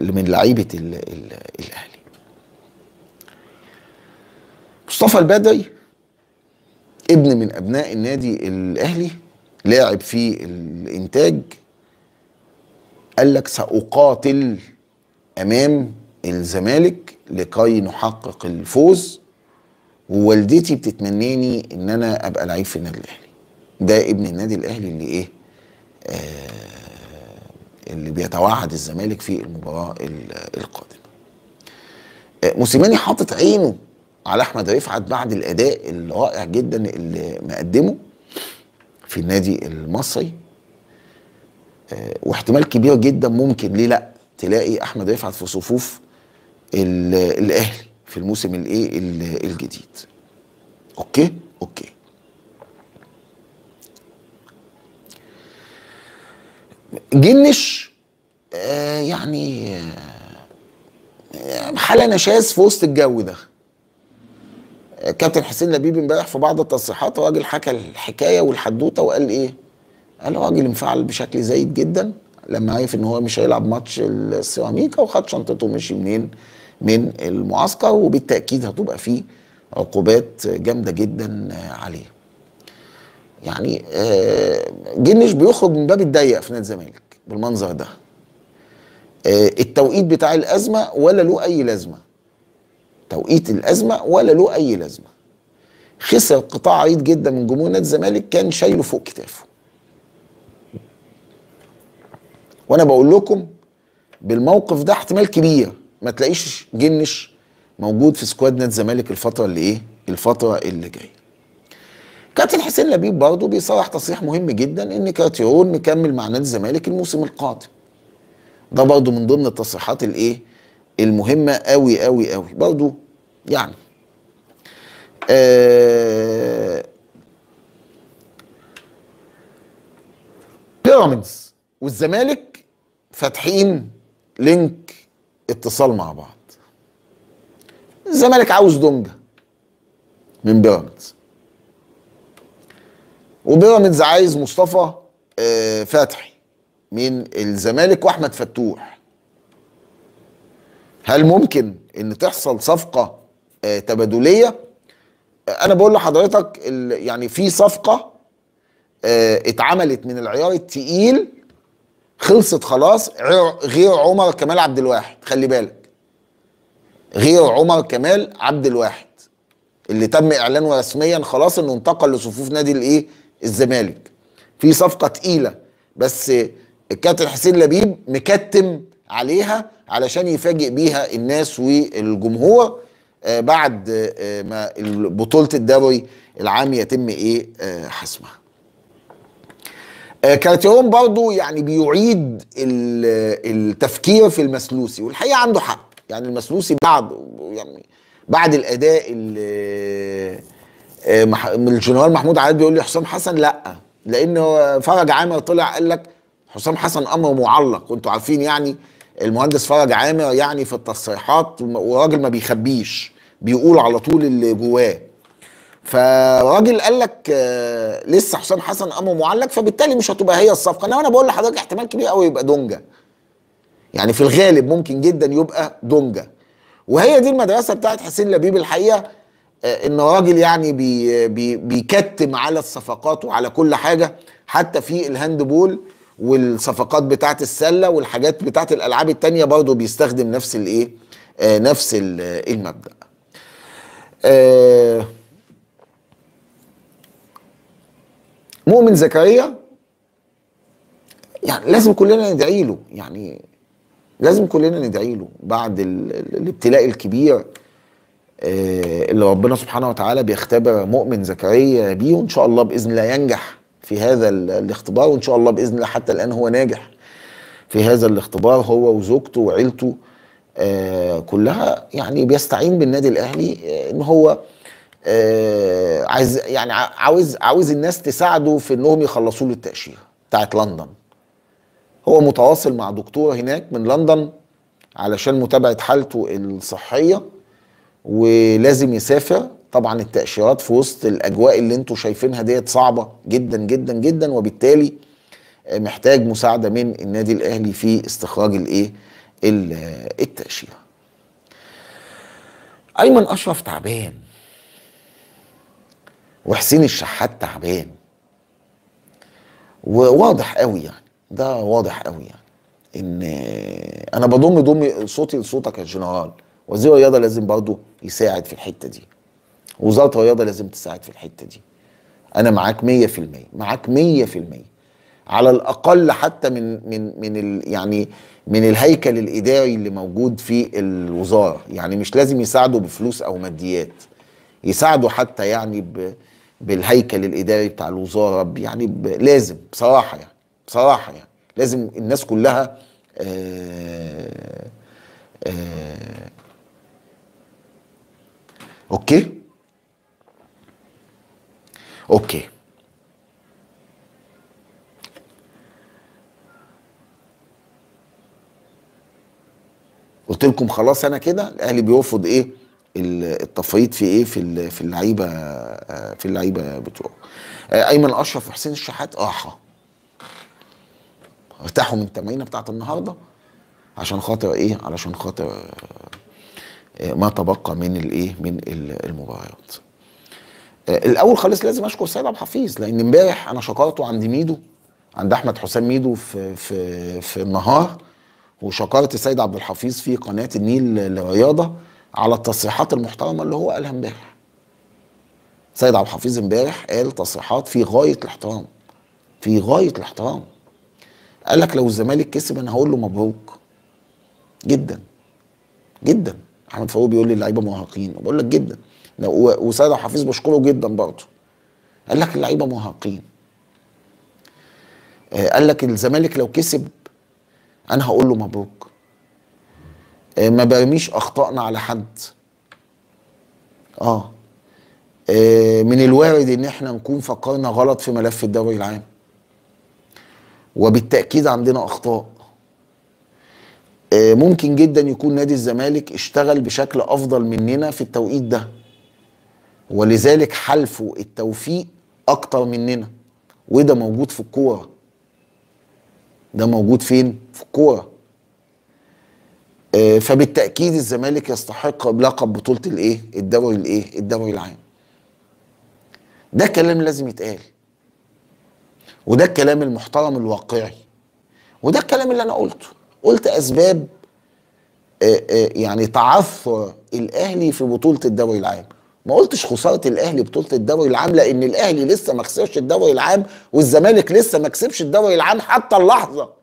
من لعيبه الاهلي مصطفى البدري ابن من ابناء النادي الاهلي لاعب في الانتاج قال لك ساقاتل امام الزمالك لكي نحقق الفوز ووالدتي بتتمناني ان انا ابقى لعيب في النادي الاهلي ده ابن النادي الاهلي اللي ايه آه اللي بيتوعد الزمالك في المباراه القادمه. آه، موسيماني حاطط عينه على احمد رفعت بعد الاداء الرائع جدا اللي مقدمه في النادي المصري آه، واحتمال كبير جدا ممكن ليه لا تلاقي احمد رفعت في صفوف الاهلي في الموسم الايه الجديد اوكي اوكي جنش آه، يعني آه، حاله نشاز في وسط الجو ده آه، كابتن حسين لبيب امبارح في بعض التصريحات راجل حكى الحكايه والحدوته وقال ايه؟ قال الراجل انفعل بشكل زايد جدا لما عرف ان هو مش هيلعب ماتش السيراميكا وخد شنطته ومشي منين؟ من المعسكر وبالتاكيد هتبقى فيه عقوبات جامده جدا عليه. يعني آه، جنش بيخرج من باب الضيق في نادي الزمالك بالمنظر ده آه، التوقيت بتاع الازمه ولا له اي لازمه توقيت الازمه ولا له اي لازمه خسر قطاع عريض جدا من جمهور نادي الزمالك كان شايله فوق كتافه وانا بقول لكم بالموقف ده احتمال كبير ما تلاقيش جنش موجود في سكواد نادي الزمالك الفتره اللي ايه الفتره اللي جايه كابتن حسين لبيب برضه بيصرح تصريح مهم جدا ان كارتيرون مكمل مع نادي الزمالك الموسم القادم ده برضه من ضمن التصريحات الايه المهمه قوي قوي قوي برضه يعني آه بيراميدز والزمالك فاتحين لينك اتصال مع بعض الزمالك عاوز دونجا من بيراميدز وبيراميدز عايز مصطفى آه، فتحي من الزمالك واحمد فتوح هل ممكن ان تحصل صفقه آه، تبادليه آه، انا بقول لحضرتك يعني في صفقه اتعملت من العيار التقيل خلصت خلاص غير عمر كمال عبد الواحد خلي بالك غير عمر كمال عبد الواحد اللي تم اعلانه رسميا خلاص انه انتقل لصفوف نادي الايه الزمالك في صفقه تقيله بس الكابتن حسين لبيب مكتم عليها علشان يفاجئ بيها الناس والجمهور آه، بعد آه، ما بطوله الدوري العام يتم ايه آه، حسمها كارتيرون برضو يعني بيعيد التفكير في المسلوسي والحقيقه عنده حق يعني المسلوسي بعد يعني بعد الاداء اللي آه، الجنرال محمود عادل بيقول لي حسام حسن لا لان فرج عامر طلع قال لك حسام حسن امر معلق وانتوا عارفين يعني المهندس فرج عامر يعني في التصريحات وراجل ما بيخبيش بيقول على طول اللي جواه فراجل قال لك آه، لسه حسام حسن امر معلق فبالتالي مش هتبقى هي الصفقه انا بقول لحضرتك احتمال كبير قوي يبقى دونجا يعني في الغالب ممكن جدا يبقى دونجا وهي دي المدرسه بتاعت حسين لبيب الحقيقه آه، ان راجل يعني بي بي بيكتم على الصفقات وعلى كل حاجه حتى في الهاند بول والصفقات بتاعه السله والحاجات بتاعه الالعاب التانية برضه بيستخدم نفس الايه آه نفس آه، المبدا آه مؤمن زكريا يعني لازم كلنا ندعي له يعني لازم كلنا ندعي له بعد الابتلاء الكبير آه، اللي ربنا سبحانه وتعالى بيختبر مؤمن زكريا بيه وان شاء الله باذن الله ينجح في هذا الاختبار وان شاء الله باذن الله حتى الان هو ناجح في هذا الاختبار هو وزوجته وعيلته آه، كلها يعني بيستعين بالنادي الاهلي آه، ان هو عايز يعني عاوز عاوز الناس تساعده في انهم يخلصوا له التاشيره بتاعت لندن هو متواصل مع دكتوره هناك من لندن علشان متابعه حالته الصحيه ولازم يسافر طبعا التاشيرات في وسط الاجواء اللي انتم شايفينها ديت صعبه جدا جدا جدا وبالتالي محتاج مساعده من النادي الاهلي في استخراج الايه التاشيره ايمن اشرف تعبان وحسين الشحات تعبان وواضح قوي يعني ده واضح قوي يعني ان انا بضم ضمي صوتي لصوتك يا جنرال وزير الرياضه لازم برضه يساعد في الحته دي وزاره الرياضه لازم تساعد في الحته دي انا معاك 100% معاك 100% على الاقل حتى من من من ال يعني من الهيكل الاداري اللي موجود في الوزاره يعني مش لازم يساعدوا بفلوس او ماديات يساعدوا حتى يعني ب بالهيكل الاداري بتاع الوزاره يعني ب لازم بصراحه يعني بصراحه يعني لازم الناس كلها آآ آه، آآ آه، اوكي اوكي قلت لكم خلاص انا كده الاهلي بيرفض ايه التفريط في ايه في في اللعيبه آه، في اللعيبه بتوعه آه، ايمن اشرف وحسين الشحات اه ارتاحوا من التمرينه بتاعت النهارده عشان خاطر ايه علشان خاطر آه، ما تبقى من الايه من المباريات آه، الاول خالص لازم اشكر سيد عبد الحفيظ لان امبارح انا شكرته عند ميدو عند احمد حسام ميدو في في في النهار وشكرت السيد عبد الحفيظ في قناه النيل للرياضه على التصريحات المحترمه اللي هو قالها امبارح سيد عبد الحفيظ امبارح قال تصريحات في غايه الاحترام في غايه الاحترام قال لك لو الزمالك كسب انا هقول له مبروك جدا جدا احمد فاروق بيقول لي اللعيبه مرهقين بقول لك جدا وسيد حفيظ بشكره جدا برضه قال لك اللعيبه مرهقين آه، قال لك الزمالك لو كسب انا هقول له مبروك آه، ما برميش اخطائنا على حد اه, آه، من الوارد ان احنا نكون فكرنا غلط في ملف الدوري العام وبالتاكيد عندنا اخطاء آه، ممكن جدا يكون نادي الزمالك اشتغل بشكل افضل مننا في التوقيت ده ولذلك حلفوا التوفيق اكتر مننا وده موجود في الكوره ده موجود فين في الكوره آه، فبالتاكيد الزمالك يستحق لقب بطوله الايه الدوري الايه الدوري العام ده كلام لازم يتقال وده الكلام المحترم الواقعي وده الكلام اللي انا قلته قلت اسباب آه، آه، يعني تعثر الاهلي في بطوله الدوري العام ما قلتش خساره الاهلي بطوله الدوري العام لان الاهلي لسه ما خسرش الدوري العام والزمالك لسه ما كسبش الدوري العام حتى اللحظه